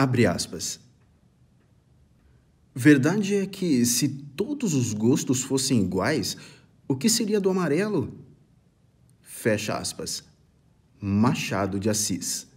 Abre aspas. Verdade é que se todos os gostos fossem iguais, o que seria do amarelo? Fecha aspas. Machado de Assis.